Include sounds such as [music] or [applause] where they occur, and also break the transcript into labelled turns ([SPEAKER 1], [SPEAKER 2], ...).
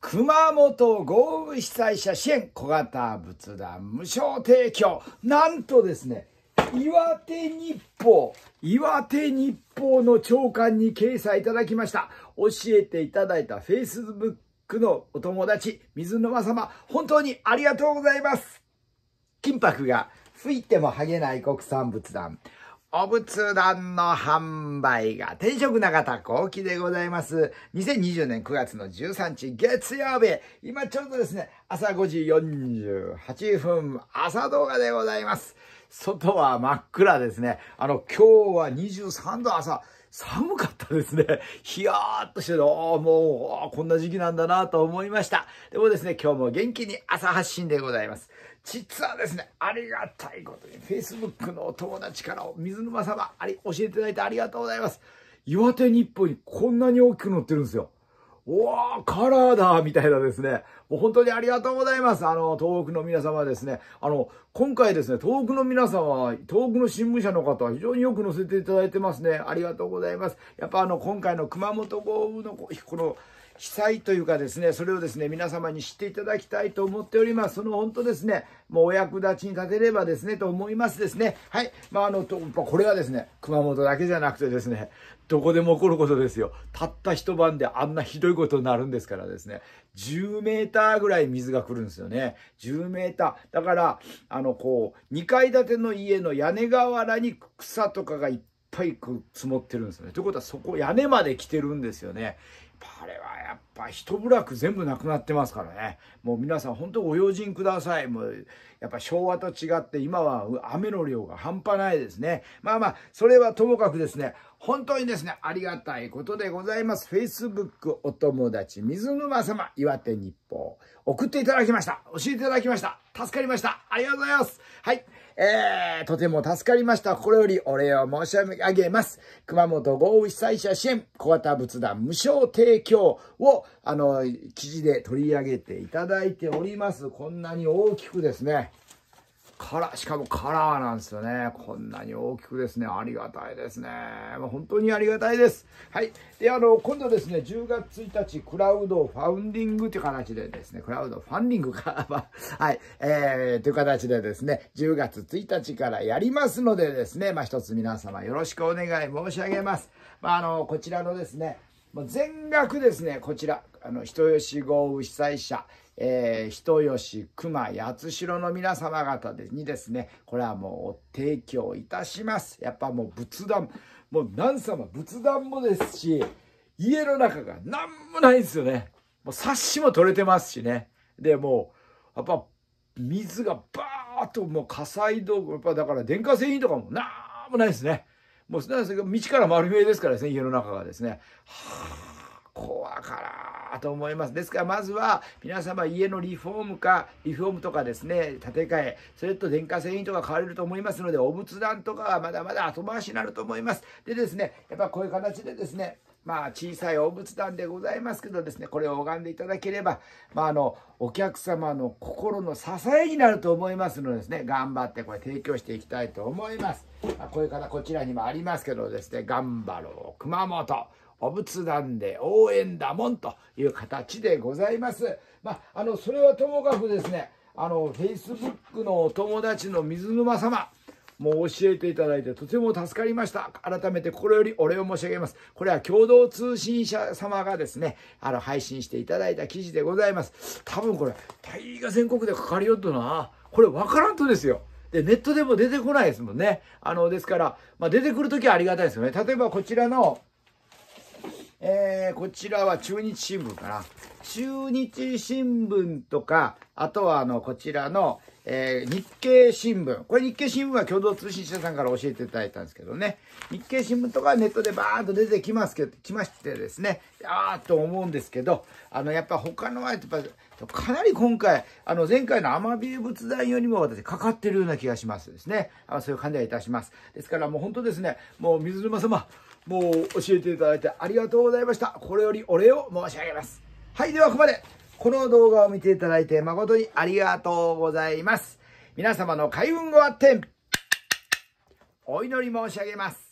[SPEAKER 1] 熊本豪雨被災者支援小型仏壇無償提供。なんとですね、岩手日報、岩手日報の長官に掲載いただきました。教えていただいた Facebook のお友達、水沼様、本当にありがとうございます。金箔が吹いても剥げない国産仏壇。お仏壇の販売が転職長田幸喜でございます。2020年9月の13日月曜日、今ちょうどですね、朝5時48分朝動画でございます。外は真っ暗ですね。あの、今日は23度朝、寒かったですね。ひ [laughs] やーっとして、ああ、もう、こんな時期なんだなと思いました。でもですね、今日も元気に朝発信でございます。実はですね、ありがたいことに、Facebook のお友達から水沼様、あり、教えていただいてありがとうございます。岩手日報にこんなに大きく載ってるんですよ。おー、カラーだみたいなですね。もう本当にありがとうございます。あの、東北の皆様ですね。あの、今回ですね、東北の皆様、東北の新聞社の方は非常によく載せていただいてますね。ありがとうございます。やっぱあの、今回の熊本豪雨の、この、被災というかですね、それをですね、皆様に知っていただきたいと思っております。その本当ですね、もうお役立ちに立てればですね、と思いますですね。はい。まあ、あの、これはですね、熊本だけじゃなくてですね、どこでも起こることですよ。たった一晩であんなひどいことになるんですからですね、10メーターぐらい水が来るんですよね。10メーター。だから、あの、こう、2階建ての家の屋根瓦に草とかがいっぱい積もってるんですよね。ということはそこ屋根まで来てるんですよね。ぱあれはやっぱ一部落全部なくなってますからねもう皆さん本当ご用心くださいもうやっぱ昭和と違って今は雨の量が半端ないですねまあまあそれはともかくですね本当にですねありがたいことでございます Facebook お友達水沼様岩手日報送っていただきました教えていただきました助かりました。ありがとうございます。はい。えー、とても助かりました。心よりお礼を申し上げます。熊本豪雨被災者支援小型仏壇無償提供を、あの、記事で取り上げていただいております。こんなに大きくですね。カラー、しかもカラーなんですよね。こんなに大きくですね、ありがたいですね。まあ、本当にありがたいです。はい。で、あの、今度ですね、10月1日、クラウドファウンディングという形でですね、クラウドファンディングか、[laughs] はい、えー、という形でですね、10月1日からやりますのでですね、まあ、一つ皆様よろしくお願い申し上げます。まあ、あの、こちらのですね、全額ですね、こちら、あの、人吉豪雨被災者、えー、人吉、熊、八代の皆様方にですね、これはもう提供いたします。やっぱもう仏壇、もう何様、仏壇もですし、家の中が何もないんですよね。もう冊子も取れてますしね。で、もう、やっぱ水がバーッともう火災道具、やっぱだから電化製品とかもなんもないですね。もう、道から丸見えですからですね、家の中がですね。は怖からーと思います。ですから、まずは皆様家のリフォームか、リフォームとかですね、建て替え、それと電化製品とか買われると思いますので、お仏壇とかはまだまだ後回しになると思います。でですね、やっぱこういう形でですね、まあ、小さいお仏壇でございますけどですね、これを拝んでいただければ、まあ、あの、お客様の心の支えになると思いますのでですね、頑張ってこれ提供していきたいと思います。まあ、こういう方、こちらにもありますけどですね、頑張ろう、熊本。お仏壇で応援だもんという形でございます。まあ、あの、それはともかくですね、あの、Facebook のお友達の水沼様、もう教えていただいてとても助かりました。改めて心よりお礼を申し上げます。これは共同通信社様がですね、あの、配信していただいた記事でございます。多分これ、大河全国でかかりよっとな。これわからんとですよ。で、ネットでも出てこないですもんね。あの、ですから、まあ、出てくるときはありがたいですよね。例えばこちらの、えー、こちらは中日新聞かな。中日新聞とか、あとはあの、こちらの、えー、日経新聞。これ日経新聞は共同通信社さんから教えていただいたんですけどね。日経新聞とかネットでバーンと出てきますけど、来ましてですね、あーと思うんですけど、あの、やっぱ他のは、やっぱ、かなり今回、あの、前回のアマビエ仏壇よりも私、かかってるような気がしますですね。あそういう感じはいたします。ですからもう本当ですね、もう水沼様、もう教えていただいてありがとうございました。これよりお礼を申し上げます。はい、ではここまで。この動画を見ていただいて誠にありがとうございます。皆様の開運ごあってお祈り申し上げます。